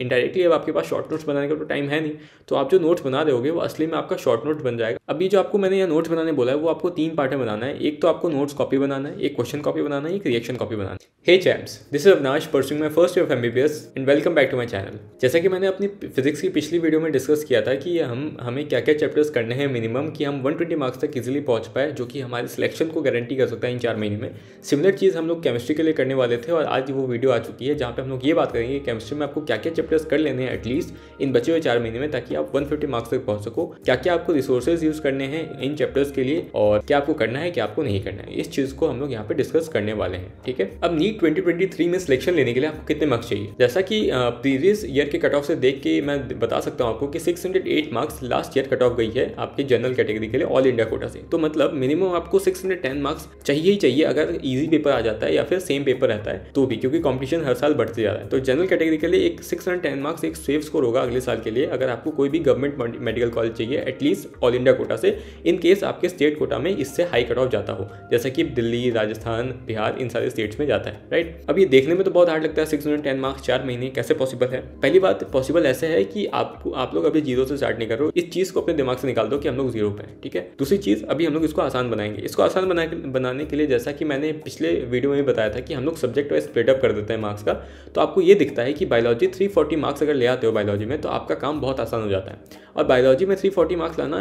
indirectly अब आपके पास short notes बनाने का तो टाइम है नहीं तो आप जो नोट्स बना रहे होगे वो असली में आपका शॉर्ट नोट बन जाएगा अभी जो आपको मैंने यहाँ नोट्स बनाने बोला है वो आपको तीन पार्ट में बनाना है एक तो आपको नोट्स कॉपी बनाना है एक क्वेश्चन कॉपी बनाना है एक रिएक्शन कॉपी बनाना है hey champs this is Avinash pursuing my first of MBBS and welcome back to my channel जैसा कि मैंने अपनी फिजिक्स की पिछली वीडियो में डिस्कस किया था कि हम हमें क्या क्या चैप्टर्स करने हैं मिनिमम कि हम वन मार्क्स तक इजिली पहुंच पाए जो कि हमारे सिलेक्शन को गारंटी कर सकता है इन चार महीने में सिमिलर चीज़ हम लोग केमिस्ट्री के लिए करने वाले थे और आज वो वीडियो आ चुकी है जहाँ पर हम लोग ये बात करेंगे केमिस्ट्री में आपको क्या क्या चैप्टर्स कर लेने हैं एटलीस्ट इन बचे हुए चार महीने में ताकि आप 150 मार्क्स तक पहुंच सको क्या क्या आपको रिसोर्सेज यूज करने हैं इन चैप्टर्स के लिए और क्या आपको करना है क्या आपको नहीं करना है इस चीज को हम लोग यहाँ पे डिस्कस करने वाले हैं ठीक है अब नीट ट्वेंटी में सिलेक्शन लेने के लिए आपको कितने मार्क्स चाहिए जैसा कि प्रीवियस ईयर के कट ऑफ से देख के मैं बता सकता हूँ आपको कि 608 marks last year cut off गई है आपके जनरल कैटेगरी के लिए ऑल इंडिया कोटा से तो मतलब मिनिमम आपको 610 मार्क्स चाहिए ही चाहिए अगर इजी पेपर आ जाता है या फिर सेम पेपर रहता है तो भी क्योंकि कॉम्पिटिशन हर साल बढ़ते जा रहा है तो जनरल कैटेगरी के लिए एक सिक्स पॉइंट टेन मार्क्स एक सेफ स्कोर होगा अगले साल के लिए अगर आपको कोई भी गवर्नमेंट मेडिकल कॉलेज चाहिए एटलीस्ट ऑल इंडिया कोटा से इन केस आपके स्टेट कोटा में इससे हाई कट ऑफ जाता हो जैसे कि दिल्ली राजस्थान बिहार इन सारे स्टेट्स में जाता है राइट अब ये देखने में तो बहुत हार्ड लगता है सिक्स हंड्रेड टेन मार्क्स चार महीने कैसे पॉसिबल है पहली बात पॉसिबल ऐसे है कि आपको आप लोग अभी जीरो से स्टार्ट नहीं कर रहे हो इस चीज़ को अपने दिमाग से निकाल दो कि हम लोग जीरो पे ठीक है दूसरी चीज़ अभी हम लोग इसको आसान बनाएंगे इसको आसान बनाने के लिए जैसा कि मैंने पिछले वीडियो में भी बताया था कि हम लोग सब्जेक्ट वाइज स्प्रेडअप कर देते हैं मार्क्स का तो आपको ये दिखता है कि बायोलॉजी थ्री फोर्टी मार्क्स अगर ले आते हो बायोलॉजी में तो आपका काम बहुत आसान हो जाता है और बायोलॉजी में थ्री फोर्टी मार्क्स लाना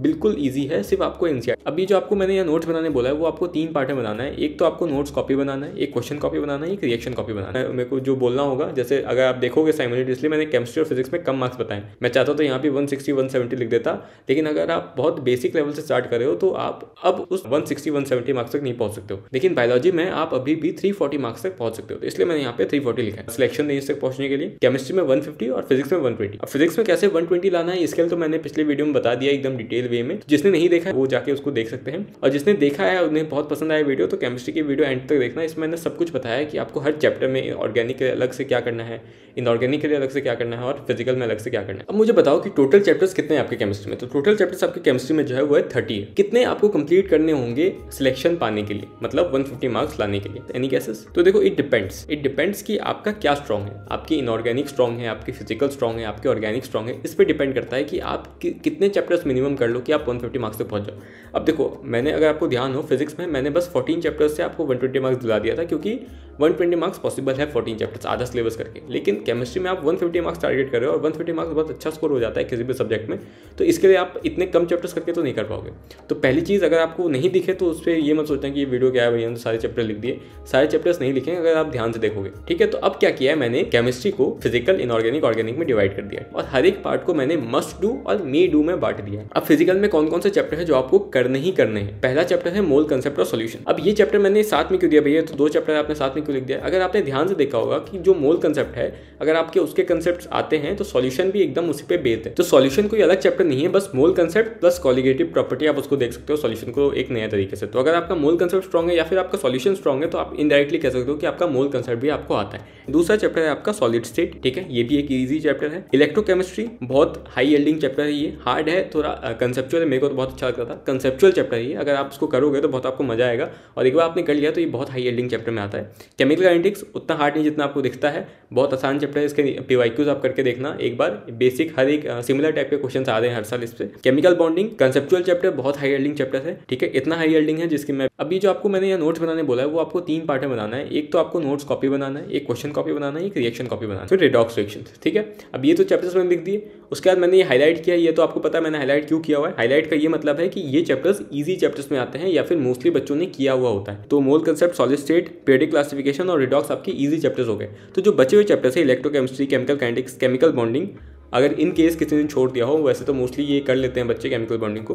बिल्कुल ईजी है सिर्फ आपको एन अभी जो आपको मैंने यहाँ नोट्स बनाने बोला है वो आपको तीन पार्ट में बनाना है एक तो आपको नोट्स कॉपी बनाना है एक क्वेश्चन कॉपी बनाना है एक रिएक्शन कॉपी बनाना है मेरे को जो बोलना होगा जैसे अगर आप देखोगे इसलिए मैंने केमिस्ट्री और फिजिक्स में कम मार्क्स बताए मैं चाहता तो यहाँ पे वन सिक्सटी लिख देता लेकिन अगर आप बहुत बेसिक लेवल से स्टार्ट कर रहे हो तो आप अब उस वन सिक्सटी मार्क्स तक नहीं पहुंच सकते हो लेकिन बायोलॉजी में आप अभी भी थ्री मार्क्स तक पहुंच सकते हो तो इसलिए मैंने यहाँ पे फोर्टी लिखा है सिलेक्शन रेंज तक पहुंचने के लिए केमिस्ट्री में वन और फिजिक्स में वन अब फिजिक्स में कैसे वन लाना है इसके लिए तो मैंने पिछले वीडियो में बता दिया एकदम डिटेल डिटेल वे में जिसने नहीं देखा वो जाके उसको देख सकते हैं और जिसने देखा है उन्हें बहुत पसंद आया वीडियो तो केमिस्ट्री की वीडियो एंड तक देखना इसमें मैंने सब कुछ बताया कि आपको हर चैप्टर में ऑर्गेनिक के अलग से क्या करना है इनऑर्गेनिक के लिए अलग से क्या करना है और फिजिकल में अलग से क्या करना है अब मुझे बताओ कि टोटल चैप्टर्स कितने हैं आपके केमिस्ट्री में तो टोटल चैप्टर्स आपके केमिस्ट्री में जो है वो है थर्टी कितने आपको कंप्लीट करने होंगे सिलेक्शन पाने के लिए मतलब 150 मार्क्स लाने के लिए एनी कैसेस तो देखो इट डिपेंड्स इट डिपेंड्स कि आपका क्या स्ट्रॉन्ग है आपकी इनऑर्गेनिक स्ट्रॉन्ग है आपकी फिजिकल स्ट्रॉन्ग है आपके ऑर्गेनिक स्ट्रॉन्ग है इस पर डिपेंड करता है कि आप कितने चैप्टर्स मिनिमम कर लो कि आप 150 मार्क्स तक पहुंच जाओ अब देखो मैंने अगर आपको ध्यान हो फिजिक्स में मैंने बस 14 चैप्टर्स से आपको 120 मार्क्स दिला दिया था क्योंकि 120 मार्क्स पॉसिबल है 14 चैप्टर्स आधा सिलेबस करके लेकिन केमिस्ट्री में आप 150 मार्क्स टारगेट कर रहे हो और 150 मार्क्स बहुत अच्छा स्कोर हो जाता है किसी भी सब्जेक्ट में तो इसके लिए आप इतने कम चैप्टर्स करके तो नहीं कर पाओगे तो पहली चीज़ अगर आपको नहीं दिखे तो उस पर ये मत हैं कि ये वीडियो क्या है भैया तो सारे चैप्टर लिख दिए सारे चैप्टर्स नहीं लिखे अगर आप ध्यान से देखोगे ठीक है तो अब क्या किया है मैंने केमिस्ट्री को फिजिकल इनऑर्गेनिक ऑर्गेनिक में डिवाइड कर दिया और हर एक पार्ट को मैंने मस्ट डू और मे डू में बांट दिया अब फिजिकल में कौन कौन से चैप्टर है जो आपको करने ही करने हैं पहला चैप्टर है मोल कंसेप्ट और सोल्यूशन अब ये चैप्टर मैंने साथ में क्यों दिया भैया तो दो चैप्टर आपने साथ में आपने क्यों लिख दिया अगर आपने ध्यान से देखा होगा कि जो मोल कंसेप्ट है अगर आपके उसके कंसेप्ट आते हैं तो सॉल्यूशन भी एकदम उसी पे बेस्ड है तो सॉल्यूशन कोई अलग चैप्टर नहीं है बस mole concept plus colligative property आप उसको देख सकते हो सॉल्यूशन को एक नया तरीके से तो अगर आपका मोल कंसेप्ट स्ट्रॉग है या फिर आपका सॉल्यूशन स्ट्रॉग है तो आप इनडायरेक्टली कह सकते हो कि आपका मोल कंसेप्ट भी आपको आता है दूसरा चैप्टर है आपका सॉलिड स्टेट ठीक है ये भी एक ईजी चैप्टर है इलेक्ट्रोकेमिस्ट्री बहुत हाई एल्डिंग चैप्टर है ये हार्ड है थोड़ा कंसेप्चुअल है मेरे को तो बहुत अच्छा लगता था कंसेप्चुअल चैप्टर है ये अगर आप उसको करोगे तो बहुत आपको मजा आएगा और एक बार आपने कर लिया तो ये बहुत हाई एल्डिंग चैप्टर में आता है केमिकल काइनेटिक्स उतना हार्ड नहीं जितना आपको दिखता है बहुत आसान चैप्टर है इसके पी आप करके देखना एक बार बेसिक हर एक सिमिलर टाइप के क्वेश्चन आ रहे हैं हर साल इस पर केमिकल बॉन्डिंग कंसेप्चुअल चैप्टर बहुत हाई हेल्डिंग चैप्टर है ठीक है इतना हाई हेल्डिंग है जिसकी मैं अभी जो आपको मैंने यहाँ नोट्स बनाने बोला है वो आपको तीन पार्ट में बनाना है एक तो आपको नोट्स कॉपी बनाना है एक क्वेश्चन कॉपी बनाना है एक रिएक्शन कॉपी बनाना है फिर रिडॉक्स रिएक्शन ठीक है अब ये तो चैप्टर्स मैंने लिख दिए उसके बाद मैंने ये हाईलाइट किया ये तो आपको पता है मैंने हाईलाइट क्यों किया हुआ है हाईलाइट का ये मतलब है कि ये चैप्टर्स ईजी चैप्टर्स में आते हैं या फिर मोस्टली बच्चों ने किया हुआ होता है तो mole concept solid state periodic classific classification और रिडॉक्स आपके ईजी चैप्टर्स हो गए तो जो बचे हुए चैप्टर्स है electrochemistry chemical kinetics chemical bonding अगर इन केस किसी ने छोड़ दिया हो वैसे तो मोस्टली ये कर लेते हैं बच्चे केमिकल बॉन्डिंग को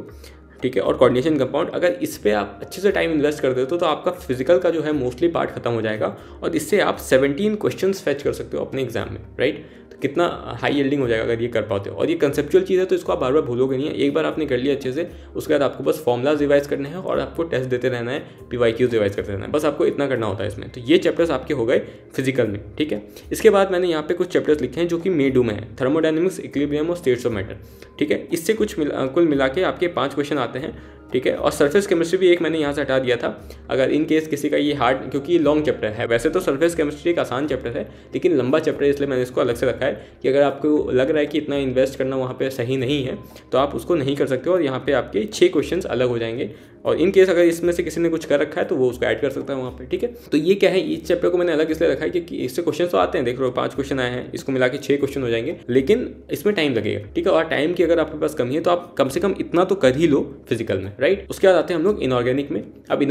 ठीक है और कोऑर्डिनेशन कंपाउंड अगर इस पर आप अच्छे से टाइम इन्वेस्ट कर देते हो तो आपका फिजिकल का जो है मोस्टली पार्ट खत्म हो जाएगा और इससे आप सेवनटीन क्वेश्चन फैच कर सकते हो अपने एग्जाम में राइट तो कितना हाई यल्डिंग हो जाएगा अगर ये कर पाते हो और ये कंसेप्चुअल चीज़ है तो इसको आप बार बार भूलोगे नहीं है एक बार आपने कर लिया अच्छे से उसके बाद आपको बस फॉर्मलाज रिवाइज करने हैं और आपको टेस्ट देते रहना है पी वाई क्यूज रिवाइज करते रहना है बस आपको इतना करना होता है इसमें तो ये चैप्टर्स आपके हो गए फिजिकल में ठीक है इसके बाद मैंने यहाँ पे कुछ चैप्टर्स लिखे हैं जो कि मेडू में है थर्मोडाइनमिक डायनेमिक्स इक्विलिब्रियम और स्टेट्स ऑफ मैटर ठीक है इससे कुछ मिला कुल मिला के आपके पाँच क्वेश्चन आते हैं ठीक है और सरफेस केमिस्ट्री भी एक मैंने यहाँ से हटा दिया था अगर इन केस किसी का ये हार्ड क्योंकि ये लॉन्ग चैप्टर है वैसे तो सरफेस केमिस्ट्री एक आसान चैप्टर है लेकिन लंबा चैप्टर है इसलिए मैंने इसको अलग से रखा है कि अगर आपको लग रहा है कि इतना इन्वेस्ट करना वहाँ पर सही नहीं है तो आप उसको नहीं कर सकते और यहाँ पर आपके छः क्वेश्चन अलग हो जाएंगे और इन केस अगर इसमें से किसी ने कुछ कर रखा है तो वो उसको ऐड कर सकता है वहाँ पर ठीक है तो ये क्या है इस चैप्टर को मैंने अलग इसलिए रखा है कि, इससे क्वेश्चन तो आते हैं देख रहे हो पाँच क्वेश्चन आए हैं इसको मिला के छह क्वेश्चन हो जाएंगे लेकिन इसमें टाइम लगेगा ठीक है और टाइम की अगर आपके पास कमी है तो आप कम से कम इतना तो कर ही लो फिजिकल में राइट उसके बाद आते हैं हम लोग इनऑर्गेनिक में अब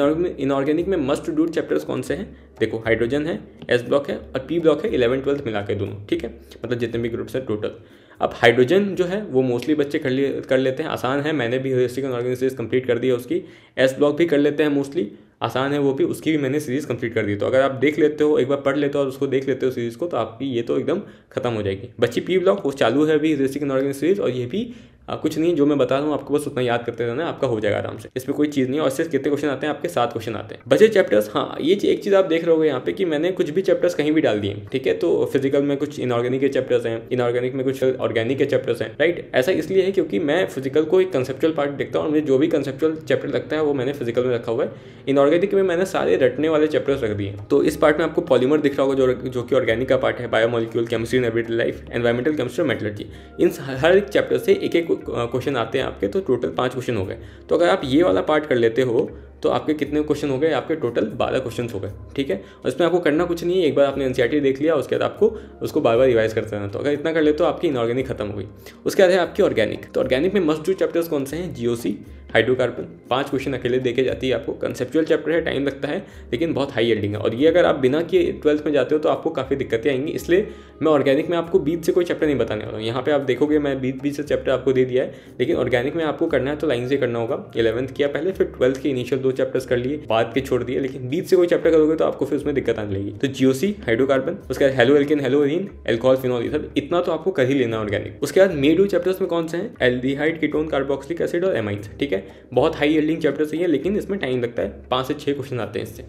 इनऑर्गेनिक में मस्ट डू चैप्टर्स कौन से हैं देखो हाइड्रोजन है एस ब्लॉक है और पी ब्लॉक है इलेवन ट्वेल्थ मिला के दोनों ठीक है मतलब जितने भी ग्रुप्स हैं टोटल अब हाइड्रोजन जो है वो मोस्टली बच्चे कर लिए कर लेते हैं आसान है मैंने भी हिस्ट्रिकल ऑर्गेनिक सीरीज कंप्लीट कर दी है उसकी एस ब्लॉक भी कर लेते हैं मोस्टली आसान है वो भी उसकी भी मैंने सीरीज़ कंप्लीट कर दी तो अगर आप देख लेते हो एक बार पढ़ लेते हो और उसको देख लेते हो सीरीज़ को तो आपकी ये तो एकदम खत्म हो जाएगी बच्ची पी ब्लॉक वो चालू है अभी रेसिक एंड ऑर्गेनिक सीरीज़ और ये भी कुछ नहीं जो मैं बता रहा हूँ आपको बस उतना याद करते रहना आपका हो जाएगा आराम से इसमें कोई चीज़ नहीं और सिर्फ कितने क्वेश्चन आते हैं आपके सात क्वेश्चन आते हैं बचे चैप्टर्स हाँ ये एक चीज़ आप देख रहे हो यहाँ पे कि मैंने कुछ भी चैप्टर्स कहीं भी डाल दिए ठीक है तो फिजिकल में कुछ इनऑर्गेनिक के चैप्टर्स हैं इनऑर्गेनिक में कुछ ऑर्गेनिक के चैप्टर्स हैं राइट ऐसा इसलिए है क्योंकि मैं फिजिकल को एक कंसेप्चुअल पार्ट देखता हूँ और मुझे जो भी कंसेप्चुअल चैप्टर लगता है वो मैंने फिजिकल में रखा हुआ है इनऑर्गेनिक में मैंने सारे रटने वाले चैप्टर्स रख दिए तो इस पार्ट में आपको पॉलीमर दिख रहा होगा जो जो कि ऑर्गेनिक का पार्ट है biomolecule chemistry in life environmental chemistry metallurgy इन हर एक चैप्टर से एक एक क्वेश्चन आते हैं आपके तो टोटल पाँच क्वेश्चन हो गए तो अगर आप ये वाला पार्ट कर लेते हो तो आपके कितने क्वेश्चन हो गए आपके टोटल बारह क्वेश्चन हो गए ठीक है और इसमें आपको करना कुछ नहीं है एक बार आपने एनसीआर देख लिया उसके बाद आपको उसको बार बार रिवाइज करते रहना तो अगर इतना कर ले तो आपकी इनऑर्गेनिक खत्म हुई उसके बाद है आपकी ऑर्गेनिक तो ऑर्गेनिक में मस्ट जो चैप्टर्स कौन से हैं जी हाइड्रोकार्बन पांच क्वेश्चन अकेले देखे जाती है आपको कंसेप्चुअल चैप्टर है टाइम लगता है लेकिन बहुत हाई एल्डिंग है और ये अगर आप बिना किए ट्वेल्थ में जाते हो तो आपको काफ़ी दिक्कतें आएंगी इसलिए मैं ऑर्गेनिक में आपको बीच से कोई चैप्टर नहीं बताने वाला हूँ यहाँ पर आप देखोगे मैं बीच बीच से चैप्टर आपको दे दिया है लेकिन ऑर्गेनिक में आपको करना है तो लाइन से करना होगा इलेवंथ किया पहले फिर ट्वेल्थ के इनिशियल दो चैप्टर्स कर लिए बाद के छोड़ दिए लेकिन बीच से कोई चैप्टर करोगे तो आपको फिर उसमें दिक्कत आने लगेगी तो जीओसी हाइड्रोकार्बन उसके बाद haloalkane haloarene alcohol phenol सब इतना तो आपको कर ही लेना ऑर्गेनिक उसके बाद मेडू चैप्टर्स में कौन से हैं एल्डिहाइड कीटोन कार्बोक्सिलिक एसिड और एमाइंस ठीक है बहुत हाई एल्डिंग चैप्टर सही है लेकिन इसमें टाइम लगता है पाँच से छः क्वेश्चन आते हैं इससे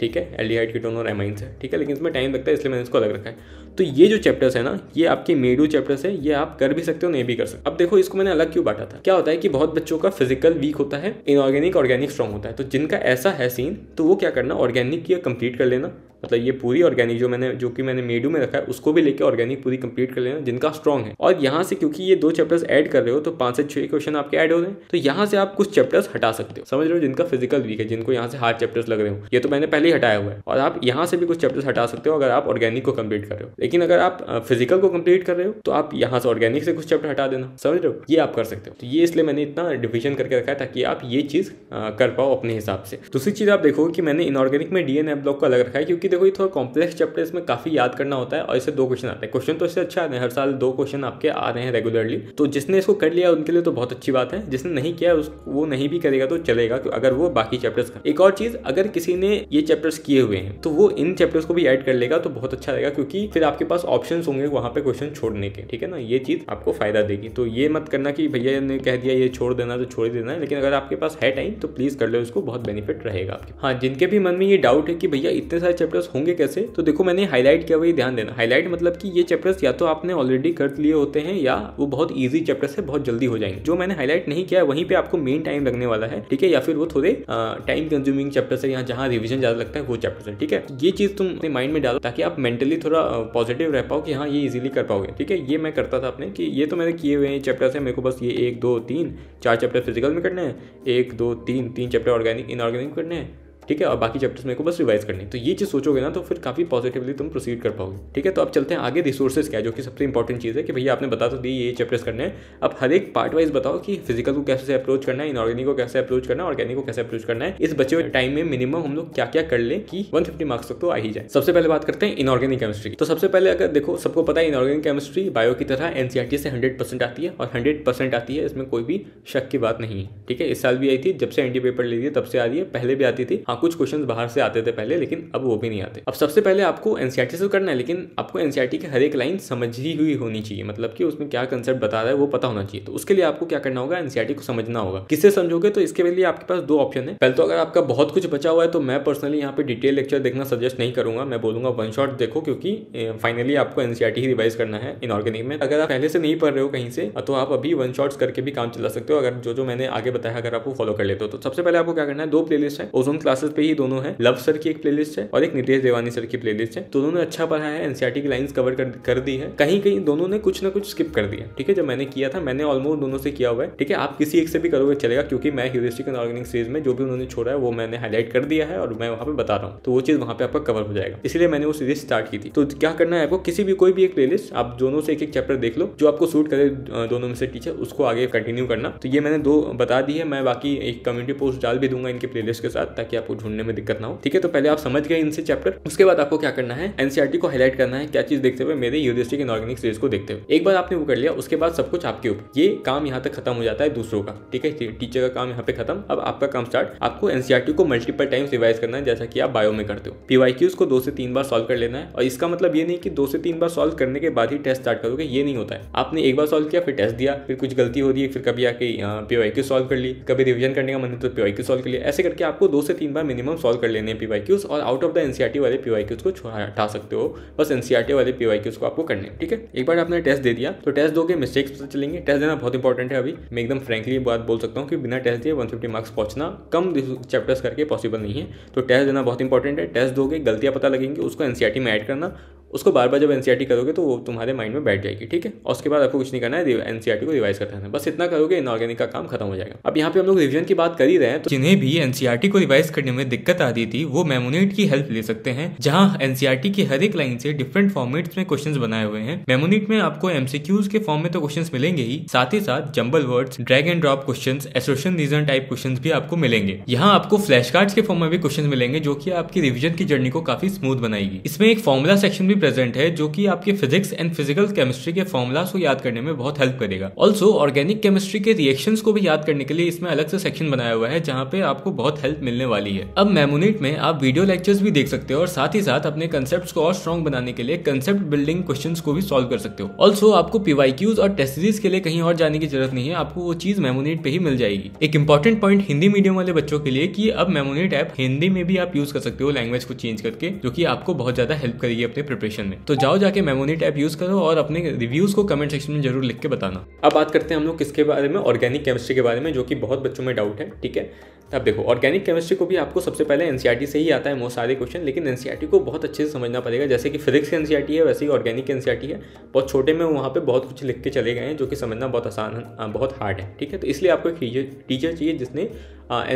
ठीक है एल एल्डिहाइड कीटोन और एमाइन से ठीक है लेकिन इसमें टाइम लगता है इसलिए मैंने इसको अलग रखा है तो ये जो चैप्टर्स है ना ये आपके मेडू चैप्टर्स है ये आप कर भी सकते हो नहीं भी कर सकते अब देखो इसको मैंने अलग क्यों बांटा था क्या होता है कि बहुत बच्चों का फिजिकल वीक होता है इनऑर्गेनिक ऑर्गेनिक स्ट्रॉन्ग होता है तो जिनका ऐसा है सीन तो वो क्या करना ऑर्गेनिक या कंप्लीट कर लेना मतलब ये पूरी ऑर्गेनिक जो मैंने जो कि मैंने मेडू में रखा है उसको भी लेके ऑर्गेनिक पूरी कंप्लीट कर लेना जिनका स्ट्रॉन्ग है और यहाँ से क्योंकि ये दो चैप्टर्स ऐड कर रहे हो तो पांच से छह क्वेश्चन आपके ऐड हो रहे हैं तो यहाँ से आप कुछ चैप्टर्स हटा सकते हो समझ रहे हो जिनका फिजिकल वीक है जिनको यहाँ से हार्ड चैप्टर्स लग रहे हो ये तो मैंने पहले ही हटाया हुआ है और आप यहाँ से भी कुछ चैप्टर्स हटा सकते हो अगर आप ऑर्गेनिक को कंप्लीट कर रहे हो लेकिन अगर आप फिजिकल को कंप्लीट कर रहे हो तो आप यहाँ से ऑर्गेनिक से कुछ चैप्टर हटा देना समझ रहे हो ये आप कर सकते हो तो ये इसलिए मैंने इतना डिविजन करके रखा है ताकि आप ये चीज़ कर पाओ अपने हिसाब से दूसरी चीज़ आप देखो कि मैंने इनऑर्गेनिक में डी एन ब्लॉक को अलग रखा है क्योंकि देखो ये थोड़ा कॉम्प्लेक्स चैप्टर है इसमें काफ़ी याद करना होता है और इसे दो क्वेश्चन आते हैं क्वेश्चन तो इससे अच्छा आते हैं हर साल दो क्वेश्चन आपके आ रहे हैं रेगुलरली तो जिसने इसको कर लिया उनके लिए तो बहुत अच्छी बात है जिसने नहीं किया उस वो नहीं भी करेगा तो चलेगा तो अगर वो बाकी चैप्टर्स का एक और चीज़ अगर किसी ने ये चैप्टर्स किए हुए हैं तो वो इन चैप्टर्स को भी ऐड कर लेगा तो बहुत अच्छा रहेगा क्योंकि फिर आपके पास ऑप्शन होंगे वहाँ पे क्वेश्चन छोड़ने के ठीक है ना ये चीज़ आपको फायदा देगी तो ये मत करना कि भैया ने कह दिया ये छोड़ देना तो छोड़ देना है लेकिन अगर आपके पास है टाइम तो प्लीज़ कर लो इसको बहुत बेनिफिट रहेगा आपके हाँ जिनके भी मन में ये डाउट है कि भैया इतने सारे चैप्टर चैप्टर्स होंगे कैसे तो देखो मैंने हाईलाइट किया वही ध्यान देना हाईलाइट मतलब कि ये चैप्टर्स या तो आपने ऑलरेडी कर लिए होते हैं या वो बहुत ईजी चैप्टर्स है बहुत जल्दी हो जाएंगे जो मैंने हाईलाइट नहीं किया वहीं पर आपको मेन टाइम लगने वाला है ठीक है या फिर वो थोड़े टाइम कंज्यूमिंग चैप्टर्स है यहाँ जहाँ रिविजन ज़्यादा लगता है वो चैप्टर्स है ठीक है ये चीज़ तुम अपने माइंड में डालो ताकि आप मेंटली थोड़ा पॉजिटिव रह पाओ कि हाँ ये इजिली कर पाओगे ठीक है ये मैं करता था अपने कि ये तो मैंने किए हुए हैं चैप्टर्स है मेरे को बस ये एक दो तीन चार चैप्टर फिजिकल में करने हैं एक दो तीन तीन चैप्टर ऑर्गेनिक इनऑर्गेनिक करने हैं ठीक है और बाकी चैप्टर्स मेरे को बस रिवाइज करनी तो ये चीज़ सोचोगे ना तो फिर काफ़ी पॉजिटिवली तुम प्रोसीड कर पाओगे ठीक है तो अब चलते हैं आगे रिसोर्सेज क्या है जो कि सबसे इंपॉर्टेंट चीज़ है कि भैया आपने बता तो दी ये चैप्टर्स करने हैं अब हर एक पार्ट वाइज बताओ कि फिजिकल को कैसे अप्रोच करना है इनऑर्गेनिक को कैसे अप्रोच करना है ऑर्गेनिक को कैसे अप्रोच करना है इस बचे हुए टाइम में मिनिमम हम लोग क्या क्या कर लें कि वन मार्क्स तक तो आ ही जाए सबसे पहले बात करते हैं इनऑर्गेनिक केमिस्ट्री तो सबसे पहले अगर देखो सबको पता है इनऑर्गेनिक केमिस्ट्री बायो की तरह एनसीआरटी e से हंड्रेड परसेंट आती है और हंड्रेड परसेंट आती है इसमें कोई भी शक की बात नहीं है ठीक है इस साल भी आई थी जब से एनडी पेपर ले दिए तब से आ रही है पहले भी आती थी हाँ कुछ क्वेश्चन बाहर से आते थे पहले लेकिन अब वो भी नहीं आते अब सबसे पहले आपको एनसीआरटी से करना है लेकिन आपको एनसीआरटी की हर एक लाइन समझी हुई होनी चाहिए मतलब कि उसमें क्या कंसेप्ट बता रहा है वो पता होना चाहिए तो उसके लिए आपको क्या करना होगा एनसीआरटी को समझना होगा किससे समझोगे तो इसके लिए आपके पास दो ऑप्शन है पहले तो अगर आपका बहुत कुछ बचा हुआ है तो मैं पर्सनली यहाँ पे डिटेल लेक्चर देखना सजेस्ट नहीं करूंगा मैं बोलूंगा वन शॉट देखो क्योंकि फाइनली आपको एनसीआरटी ही रिवाइज करना है इनऑर्गेनिक में अगर आप पहले से नहीं पढ़ रहे हो कहीं से तो आप अभी वन शॉर्ट करके भी काम चला सकते हो अगर जो जो मैंने आगे बताया अगर आपको फॉलो कर लेते हो तो सबसे पहले आपको क्या करना है दो लिस्ट है ओजोन क्लास क्लासेस पे ही दोनों है लव सर की एक प्लेलिस्ट है और एक नितेश देवानी सर की प्लेलिस्ट है तो दोनों ने अच्छा पढ़ा है एनसीआर की लाइन्स कवर कर, कर दी है कहीं कहीं दोनों ने कुछ ना कुछ स्किप कर दिया ठीक है जब मैंने किया था मैंने ऑलमोस्ट दोनों से किया हुआ है ठीक है आप किसी एक से भी करोगे चलेगा क्योंकि मैं ह्यूरिस्टिक एंड ऑर्गेनिक सीरीज में जो भी उन्होंने छोड़ा है वो मैंने हाईलाइट कर दिया है और मैं वहां पर बता रहा हूँ तो वो चीज़ वहां पर आपका कवर हो जाएगा इसलिए मैंने वो सीरीज स्टार्ट की थी तो क्या करना है आपको किसी भी कोई भी एक प्लेलिस्ट आप दोनों से एक एक चैप्टर देख लो जो आपको सूट करे दोनों में से टीचर उसको आगे कंटिन्यू करना तो ये मैंने दो बता दी है मैं बाकी एक कम्युनिटी पोस्ट डाल भी दूंगा इनके प्लेलिस्ट के साथ ताकि आपको आपको ढूंढने में दिक्कत ना हो ठीक है तो पहले आप समझ गए इनसे चैप्टर उसके बाद आपको क्या करना है एनसीआरटी e को हाईलाइट करना है क्या चीज देखते हुए मेरे यूनिवर्सिटी के ऑर्गेनिक सीरीज को देखते हुए एक बार आपने वो कर लिया उसके बाद सब कुछ आपके ऊपर ये काम यहाँ तक खत्म हो जाता है दूसरों का ठीक है टीचर का काम यहाँ पे खत्म अब आपका काम स्टार्ट आपको एनसीआरटी e को मल्टीपल टाइम रिवाइज करना है जैसा कि आप बायो में करते हो पीवाई को दो से तीन बार सॉल्व कर लेना है और इसका मतलब ये नहीं कि दो से तीन बार सॉल्व करने के बाद ही टेस्ट स्टार्ट करोगे ये नहीं होता है आपने एक बार सॉल्व किया फिर टेस्ट दिया फिर कुछ गलती हो रही है फिर कभी आके पीवाई सॉल्व कर ली कभी रिविजन करने का मन तो पीवाई सॉल्व कर लिया ऐसे करके आपको दो से तीन बार बार मिनिमम सॉल्व कर लेने पी वाई क्यूज़ और आउट ऑफ द एन वाले पी वाई क्यूज़ को हटा सकते हो बस एन e वाले पी वाई क्यूज़ को आपको करने ठीक है एक बार आपने टेस्ट दे दिया तो टेस्ट दो के मिस्टेक्स पता चलेंगे टेस्ट देना बहुत इंपॉर्टेंट है अभी मैं एकदम फ्रेंकली बात बोल सकता हूँ कि बिना टेस्ट दिए 150 मार्क्स पहुंचना कम चैप्टर्स करके पॉसिबल नहीं है तो टेस्ट देना बहुत इंपॉर्टेंट है टेस्ट दोगे गलतियाँ पता लगेंगी उसको एन e में ऐड करना उसको बार बार जब एनसीईआरटी e करोगे तो वो तुम्हारे माइंड में बैठ जाएगी ठीक है और उसके बाद आपको कुछ नहीं करना है एनसीईआरटी को रिवाइज करना है बस इतना करोगे इनऑर्गेनिक का काम खत्म हो जाएगा अब यहाँ पे हम लोग रिवीजन की बात कर ही रहे हैं तो जिन्हें भी एनसीईआरटी को रिवाइज करने लिखने में दिक्कत आती थी वो मेमोनेट की हेल्प ले सकते हैं जहाँ एनसीआरटी e की हर एक लाइन से डिफरेंट फॉर्मेट में क्वेश्चन बनाए हुए हैं मेमोनेट में आपको एमसीक्यूज के फॉर्म में तो क्वेश्चन मिलेंगे ही साथ ही साथ jumble words drag and drop question assertion reason type question भी आपको मिलेंगे यहाँ आपको फ्लैश कार्ड के फॉर्म में भी क्वेश्चन मिलेंगे जो की आपकी रिविजन की जर्नी को काफी स्मूथ बनाएगी इसमें एक फॉर्मुला सेक्शन भी प्रेजेंट है जो की आपके फिजिक्स एंड फिजिकल केमिस्ट्री के फॉर्मुलास को याद करने में बहुत हेल्प करेगा ऑल्सो ऑर्गेनिक केमिस्ट्री के रिएक्शन को भी याद करने के लिए इसमें अलग से सेक्शन बनाया हुआ है जहाँ पे आपको बहुत हेल्प मिलने वाली है लिए अब मेमोनेट में आप वीडियो लेक्चर्स भी देख सकते हो और साथ ही साथ अपने कंसेप्ट को और स्ट्रॉन्ग बनाने के लिए कंसेप्ट बिल्डिंग क्वेश्चन को भी सोल्व कर सकते हो ऑल्सो आपको पीवाईक्यूज और टेस्ट सीरीज के लिए कहीं और जाने की जरूरत नहीं है आपको वो चीज मेमोनेट पे ही मिल जाएगी एक इंपॉर्टेंट पॉइंट हिंदी मीडियम वाले बच्चों के लिए कि अब मेमोनेट ऐप हिंदी में भी आप यूज कर सकते हो लैंग्वेज को चेंज करके जो कि आपको बहुत ज्यादा हेल्प करेगी अपने प्रिपरेशन में तो जाओ जाके मेमोनेट ऐप यूज करो और अपने रिव्यूज को कमेंट सेक्शन में जरूर लिख के बताना अब बात करते हैं हम लोग किसके बारे में ऑर्गेनिक केमिस्ट्री के बारे में जो कि बहुत बच्चों में डाउट है ठीक है अब देखो ऑर्गेनिक केमिस्ट्री को भी आप आपको सबसे पहले एन e से ही आता है मोस्ट सारे क्वेश्चन लेकिन एन e को बहुत अच्छे से समझना पड़ेगा जैसे कि फिजिक्स की एन e है वैसे ही ऑर्गेनिक एन है बहुत छोटे में वहाँ पर बहुत कुछ लिख के चले गए हैं जो कि समझना बहुत आसान बहुत हार्ड है ठीक है तो इसलिए आपको एक टीचर चाहिए जिसने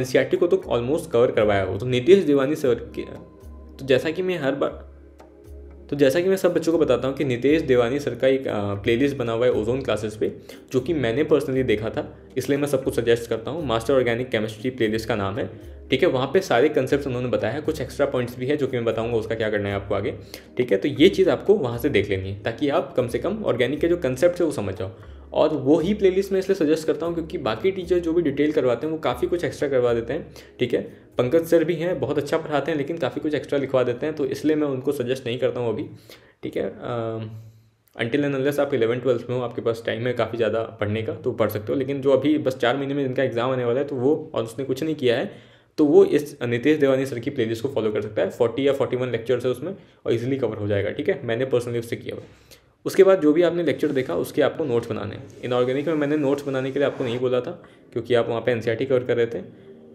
एन को तो ऑलमोस्ट कवर करवाया हो तो नितेश दीवानी सर के तो जैसा कि मैं हर बार तो जैसा कि मैं सब बच्चों को बताता हूँ कि नितेश देवानी सर का एक प्लेलिस्ट बना हुआ है ओजोन क्लासेस पे जो कि मैंने पर्सनली देखा था इसलिए मैं सबको सजेस्ट करता हूँ मास्टर ऑर्गेनिक केमिस्ट्री प्लेलिस्ट का नाम है ठीक है वहाँ पे सारे कंसेप्ट उन्होंने बताया कुछ एक्स्ट्रा पॉइंट्स भी है जो कि मैं बताऊँगा उसका क्या करना है आपको आगे ठीक है तो ये चीज़ आपको वहाँ से देख लेनी है ताकि आप कम से कम ऑर्गेनिक के जो कंसेप्ट है वो समझ जाओ और वो ही लिस्ट मैं इसलिए सजेस्ट करता हूँ क्योंकि बाकी टीचर जो भी डिटेल करवाते हैं वो काफ़ी कुछ एक्स्ट्रा करवा देते हैं ठीक है पंकज सर भी हैं बहुत अच्छा पढ़ाते हैं लेकिन काफ़ी कुछ एक्स्ट्रा लिखवा देते हैं तो इसलिए मैं उनको सजेस्ट नहीं करता हूँ अभी ठीक है अनटिल एन अनलेस आप इलेवन ट्वेल्थ में हो आपके पास टाइम है काफ़ी ज़्यादा पढ़ने का तो पढ़ सकते हो लेकिन जो अभी बस चार महीने में जिनका एग्ज़ाम आने वाला है तो वो और उसने कुछ नहीं किया है तो वो इस नितेश देवानी सर की प्ले को फॉलो कर सकता है फोर्टी या फोर्टी वन लेक्चर्स है उसमें और इजिली कवर हो जाएगा ठीक है मैंने पर्सनली उससे किया हुआ उसके बाद जो भी आपने लेक्चर देखा उसके आपको नोट्स बनाने हैं इनऑर्गेनिक में मैंने नोट्स बनाने के लिए आपको नहीं बोला था क्योंकि आप वहाँ पर एन कवर कर रहे थे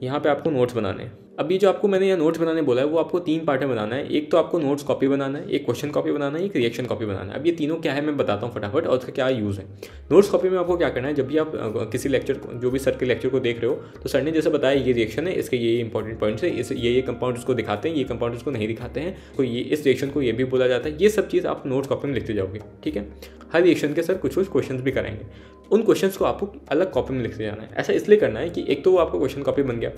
यहाँ पर आपको नोट्स बनाने हैं अभी जो आपको मैंने यहाँ नोट्स बनाने बोला है वो आपको तीन पार्ट में बनाना है एक तो आपको नोट्स कॉपी बनाना है एक क्वेश्चन कॉपी बनाना है एक रिएक्शन कॉपी बनाना है अब ये तीनों क्या है मैं बताता हूँ फटाफट और उसका क्या यूज़ है नोट्स कॉपी में आपको क्या करना है जब भी आप किसी लेक्चर जो भी सर के लेक्चर को देख रहे हो तो सर ने जैसे बताया ये रिएक्शन है इसके ये इंपॉर्टेंट पॉइंट्स है इस ये ये कंपाउंड उसको दिखाते हैं ये कंपाउंड उसको नहीं दिखाते हैं तो ये इस रिएक्शन को ये भी बोला जाता है ये सब चीज़ आप नोट्स कॉपी में लिखते जाओगे ठीक है हर रिएक्शन के सर कुछ कुछ क्वेश्चन भी कराएंगे उन क्वेश्चन को आपको अलग कॉपी में लिखते जाना है ऐसा इसलिए करना है कि एक तो वो आपका क्वेश्चन कॉपी बन गया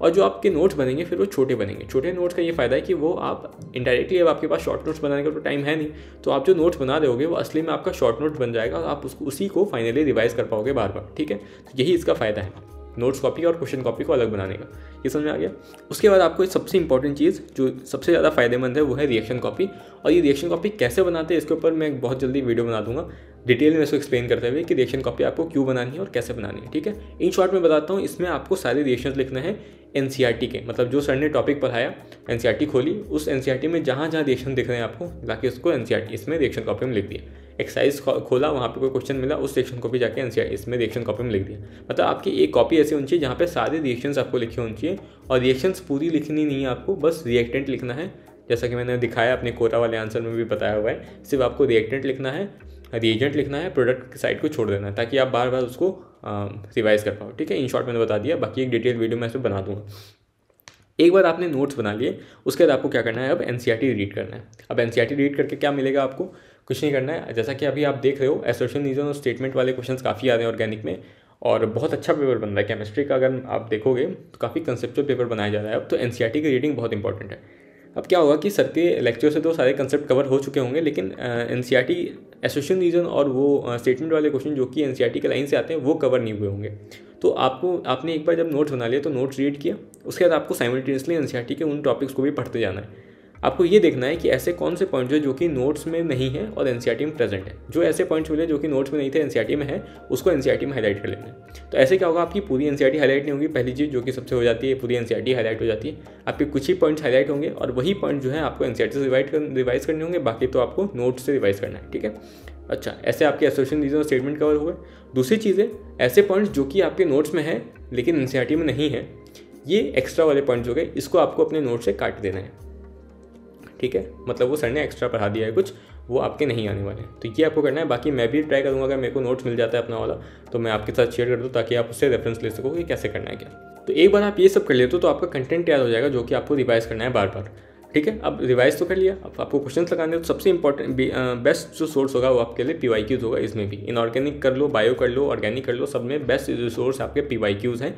और जो आपके नोट्स बनेंगे फिर वो छोटे बनेंगे छोटे नोट्स का ये फ़ायदा है कि वो आप इंडायरेक्टली अब आपके पास शॉर्ट नोट्स बनाने का तो टाइम है नहीं तो आप जो नोट्स बना रहे वो असली में आपका शॉर्ट नोट्स बन जाएगा और आप उसको उसी को फाइनली रिवाइज़ कर पाओगे बार बार ठीक है तो यही इसका फ़ायदा है नोट्स कॉपी और क्वेश्चन कॉपी को अलग बनाने का ये समझ में आ गया उसके बाद आपको सबसे इंपॉर्टेंट चीज़ जो सबसे ज़्यादा फायदेमंद है वो है रिएक्शन कॉपी और ये रिएक्शन कॉपी कैसे बनाते हैं इसके ऊपर मैं बहुत जल्दी वीडियो बना दूंगा डिटेल में इसको एक्सप्लेन करते हुए कि रिएक्शन कॉपी आपको क्यों बनानी है और कैसे बनानी है ठीक है इन शॉर्ट में बताता हूँ इसमें आपको सारे रिएक्शन लिखना है एन के मतलब जो सर ने टॉपिक पढ़ाया एन e खोली उस एन e में जहाँ जहाँ रिएक्शन दिख रहे हैं आपको बाकी उसको एन e इसमें रिएक्शन कॉपी में लिख दिया एक्सरसाइज खोला वहाँ पे कोई क्वेश्चन मिला उस सेक्शन को भी जाके एन इसमें रिएक्शन कॉपी में लिख दिया मतलब आपकी एक कॉपी ऐसी होनी चाहिए जहाँ पे सारे रिएक्शंस आपको लिखे होनी चाहिए और रिएक्शंस पूरी लिखनी नहीं है आपको बस रिएक्टेंट लिखना है जैसा कि मैंने दिखाया अपने कोरा वाले आंसर में भी बताया हुआ है सिर्फ आपको रिएक्टेंट लिखना है रिएजेंट लिखना है प्रोडक्ट साइड को छोड़ देना है ताकि आप बार बार उसको रिवाइज़ कर पाओ ठीक है इन शॉर्ट मैंने बता दिया बाकी एक डिटेल वीडियो मैं इसमें बना दूंगा एक बार आपने नोट्स बना लिए उसके बाद आपको क्या करना है अब एन रीड करना है अब एन रीड करके क्या मिलेगा आपको कुछ नहीं करना है जैसा कि अभी आप देख रहे हो एसोसिएशन रीजन और स्टेटमेंट वाले क्वेश्चन काफ़ी आ रहे हैं ऑर्गेनिक में और बहुत अच्छा पेपर बन रहा है केमिस्ट्री का अगर आप देखोगे तो काफ़ी कंसेप्चुअल पेपर बनाया जा रहा है अब तो एन की रीडिंग बहुत इंपॉर्टेंट है अब क्या होगा कि सर के लेक्चर से तो सारे कंसेप्ट कवर हो चुके होंगे लेकिन N C R T association reason और वो स्टेटमेंट वाले क्वेश्चन जो कि एन सी आर टी के लाइन से आते हैं वो कवर नहीं हुए होंगे तो आपको आपने एक बार जब नोट्स बना लिया तो नोट्स रीड किया उसके बाद आपको simultaneously N C R T के उन टॉपिक्स को भी पढ़ते जाना है आपको ये देखना है कि ऐसे कौन से पॉइंट्स हैं जो कि नोट्स में नहीं है और एन e में प्रेजेंट है जो ऐसे पॉइंट्स मिले जो कि नोट्स में नहीं थे एन e में है उसको एन e में हाईलाइट कर लेना है तो ऐसे क्या होगा आपकी पूरी एन हाईलाइट नहीं होगी पहली चीज़ जो कि सबसे हो जाती है पूरी एन हाईलाइट हो जाती है आपके कुछ ही पॉइंट्स हाईलाइट होंगे और वही पॉइंट जो है आपको एन से रिवाइट कर रिवाइज करने होंगे बाकी तो आपको नोट्स से रिवाइज करना है ठीक है अच्छा ऐसे आपके एसोसिएशन रीजन और स्टेटमेंट कवर हुए दूसरी चीज़ है ऐसे पॉइंट्स जो कि आपके नोट्स में है लेकिन एन में नहीं है ये एक्स्ट्रा वाले पॉइंट्स हो गए इसको आपको अपने नोट से काट देना है ठीक है मतलब वो सर ने एक्स्ट्रा पढ़ा दिया है कुछ वो आपके नहीं आने वाले तो ये आपको करना है बाकी मैं भी ट्राई करूँगा अगर मेरे को नोट्स मिल जाता है अपना वाला तो मैं आपके साथ शेयर कर दूँ ताकि आप उससे रेफरेंस ले सको कि कैसे करना है क्या तो एक बार आप ये सब कर लेते हो तो आपका कंटेंट याद हो जाएगा जो कि आपको रिवाइज करना है बार बार ठीक है अब रिवाइज तो कर लिया अब आपको क्वेश्चन लगाने तो सबसे इंपॉर्टेंट बेस्ट जो सोर्स होगा वो आपके लिए पी वाई क्यूज़ होगा इसमें भी इनऑर्गेनिक कर लो बायो कर लो ऑर्गेनिक कर लो सब में बेस्ट जो सोर्स आपके पी वाई क्यूज़ हैं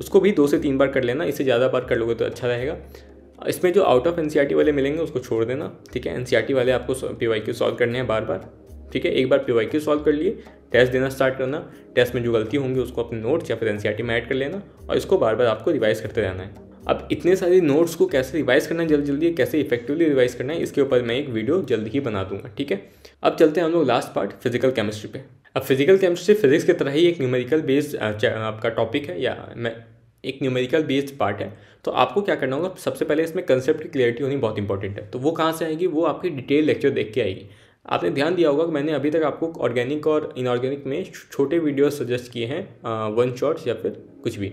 उसको भी दो से तीन बार कर लेना इससे ज़्यादा बार कर लोगे तो अच्छा रहेगा इसमें जो आउट ऑफ एन वाले मिलेंगे उसको छोड़ देना ठीक है एन e वाले आपको पी वाई क्यू सॉल्व करने हैं बार बार ठीक है एक बार पी वाई क्यू सॉल्व कर लिए टेस्ट देना स्टार्ट करना टेस्ट में जो गलती होंगी उसको अपने नोट्स या फिर एन e में ऐड कर लेना और इसको बार बार आपको रिवाइज करते रहना है अब इतने सारे नोट्स को कैसे रिवाइज करना है जल्दी जल्दी कैसे इफेक्टिवली रिवाइज करना है इसके ऊपर मैं एक वीडियो जल्द ही बना दूंगा ठीक है अब चलते हैं हम लोग लास्ट पार्ट फिजिकल केमिस्ट्री पे अब फिजिकल केमिस्ट्री फिजिक्स की तरह ही एक न्यूमेरिकल बेस्ड आपका टॉपिक है या मैं एक न्यूमेरिकल बेस्ड पार्ट है तो आपको क्या करना होगा सबसे पहले इसमें कंसेप्ट की क्लियरिटी होनी बहुत इंपॉर्टेंट है तो वो कहाँ से आएगी वो आपकी डिटेल लेक्चर देख के आएगी आपने ध्यान दिया होगा कि मैंने अभी तक आपको ऑर्गेनिक और इनऑर्गेनिक में छोटे वीडियो सजेस्ट किए हैं वन शॉर्ट्स या फिर कुछ भी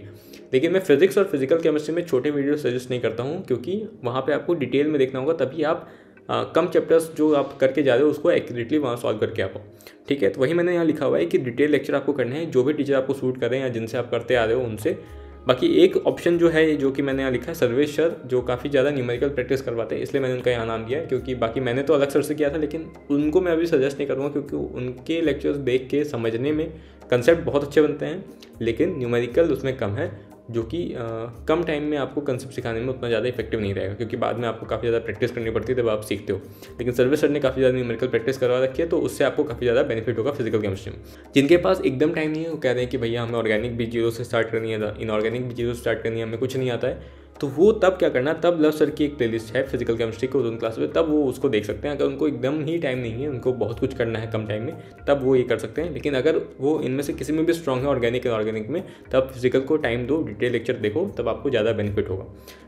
लेकिन मैं फिजिक्स और फिजिकल केमिस्ट्री में छोटे वीडियो सजेस्ट नहीं करता हूँ क्योंकि वहाँ पर आपको डिटेल में देखना होगा तभी आप आ, कम चैप्टर्स जो आप करके जा रहे हो उसको एक्यूरेटली वहाँ सॉल्व करके आ पाओ ठीक है तो वही मैंने यहाँ लिखा हुआ है कि डिटेल लेक्चर आपको करने हैं जो भी टीचर आपको सूट करें या जिनसे आप करते आ रहे हो उनसे बाकी एक ऑप्शन जो है जो कि मैंने यहाँ लिखा है सर्वेश सर जो काफ़ी ज़्यादा न्यूमेरिकल प्रैक्टिस करवाते हैं इसलिए मैंने उनका यहाँ नाम दिया क्योंकि बाकी मैंने तो अलग सर से किया था लेकिन उनको मैं अभी सजेस्ट नहीं करूँगा क्योंकि उनके लेक्चर्स देख के समझने में कंसेप्ट बहुत अच्छे बनते हैं लेकिन न्यूमेरिकल उसमें कम है जो कि कम टाइम में आपको कंसेप्ट सिखाने में उतना ज़्यादा इफेक्टिव नहीं रहेगा क्योंकि बाद में आपको काफ़ी ज़्यादा प्रैक्टिस करनी पड़ती है तब आप सीखते हो लेकिन सर्विस सर ने काफ़ी ज़्यादा न्यूमेरिकल प्रैक्टिस करवा रखी है तो उससे आपको काफ़ी ज़्यादा बेनिफिट होगा फिजिकल केमिस्ट्री में जिनके पास एकदम टाइम नहीं है वो कह रहे हैं कि भैया हमें ऑर्गेनिक भी जीरो से स्टार्ट करनी है इनऑर्गेनिक भी जीरो से स्टार्ट करनी है हमें कुछ नहीं आता है तो वो तब क्या करना तब लव सर की एक प्ले है फिजिकल केमिस्ट्री को क्लास में तब वो उसको देख सकते हैं अगर उनको एकदम ही टाइम नहीं है उनको बहुत कुछ करना है कम टाइम में तब वो ये कर सकते हैं लेकिन अगर वो इनमें से किसी में भी स्ट्रॉन्ग है ऑर्गेनिक या ऑर्गेनिक में तब फिजिकल को टाइम दो डिटेल लेक्चर देखो तब आपको ज़्यादा बेनिफिट होगा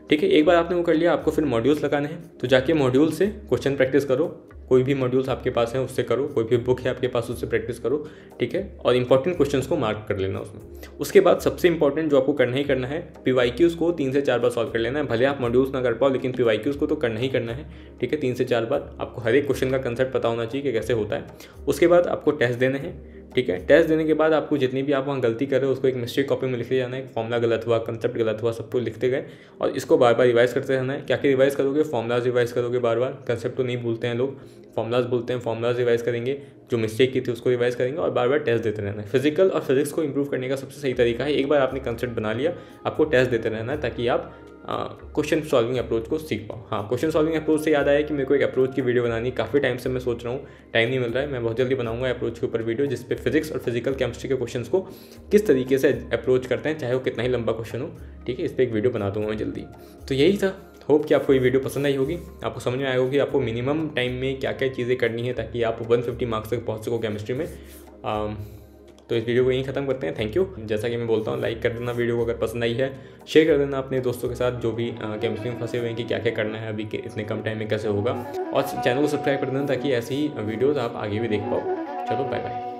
ठीक है एक बार आपने वो कर लिया आपको फिर मॉड्यूल्स लगाने हैं तो जाके मॉड्यूल से क्वेश्चन प्रैक्टिस करो कोई भी मॉड्यूल्स आपके पास हैं उससे करो कोई भी बुक है आपके पास उससे प्रैक्टिस करो ठीक है और इंपॉर्टेंट क्वेश्चंस को मार्क कर लेना उसमें उसके बाद सबसे इंपॉर्टेंट जो आपको करना ही करना है पी को तीन से चार बार सॉल्व कर लेना है भले आप मॉड्यूल्स ना कर पाओ लेकिन पी को तो करना ही करना है ठीक है तीन से चार बार आपको हर एक क्वेश्चन का कंसेप्ट पता होना चाहिए कि कैसे होता है उसके बाद आपको टेस्ट देने हैं ठीक है टेस्ट देने के बाद आपको जितनी भी आप वहाँ गलती कर रहे हो उसको एक मिस्टेक कॉपी में लिखते जाना है फॉर्मला गलत हुआ कंसेप्ट गलत हुआ सबको लिखते गए और इसको बार बार रिवाइज़ करते रहना है क्या क्या रिवाइज़ करोगे फॉर्मलाज रिवाइज़ करोगे बार बार कंसेप्ट तो नहीं भूलते हैं लोग फॉर्मलाज बोलते हैं फॉर्मलाज रिवाइज़ करेंगे जो मिस्टेक की थी उसको रिवाइज़ करेंगे और बार बार टेस्ट देते रहना है फिजिकल और फिजिक्स को इंप्रूव करने का सबसे सही तरीका है एक बार आपने कंसेप्ट बना लिया आपको टेस्ट देते रहना है ताकि आप क्वेश्चन सॉल्विंग अप्रोच को सीख पाऊँ हाँ क्वेश्चन सॉल्विंग अप्रोच से याद आया कि मेरे को एक अप्रोच की वीडियो बनानी काफ़ी टाइम से मैं सोच रहा हूँ टाइम नहीं मिल रहा है मैं बहुत जल्दी बनाऊंगा अप्रोच के ऊपर वीडियो जिस फिजिक्स और फिजिकल केमिस्ट्री के क्वेश्चन को किस तरीके से अप्रोच करते हैं चाहे वो कितना ही लंबा क्वेश्चन हो ठीक है इस पर एक वीडियो बना दूँगा मैं जल्दी तो यही था होप कि आपको ये वीडियो पसंद आई होगी आपको समझ में आया होगी आपको मिनिमम टाइम में क्या क्या चीज़ें करनी है ताकि आप 150 मार्क्स तक पहुंच सको केमिस्ट्री में तो इस वीडियो को यहीं खत्म करते हैं थैंक यू जैसा कि मैं बोलता हूँ लाइक कर देना वीडियो को अगर पसंद आई है शेयर कर देना अपने दोस्तों के साथ जो भी केमिस्ट्री में फंसे हुए हैं कि क्या क्या करना है अभी इतने कम टाइम में कैसे होगा और चैनल को सब्सक्राइब कर देना ताकि ऐसी ही वीडियोज़ आप आगे भी देख पाओ चलो बाय बाय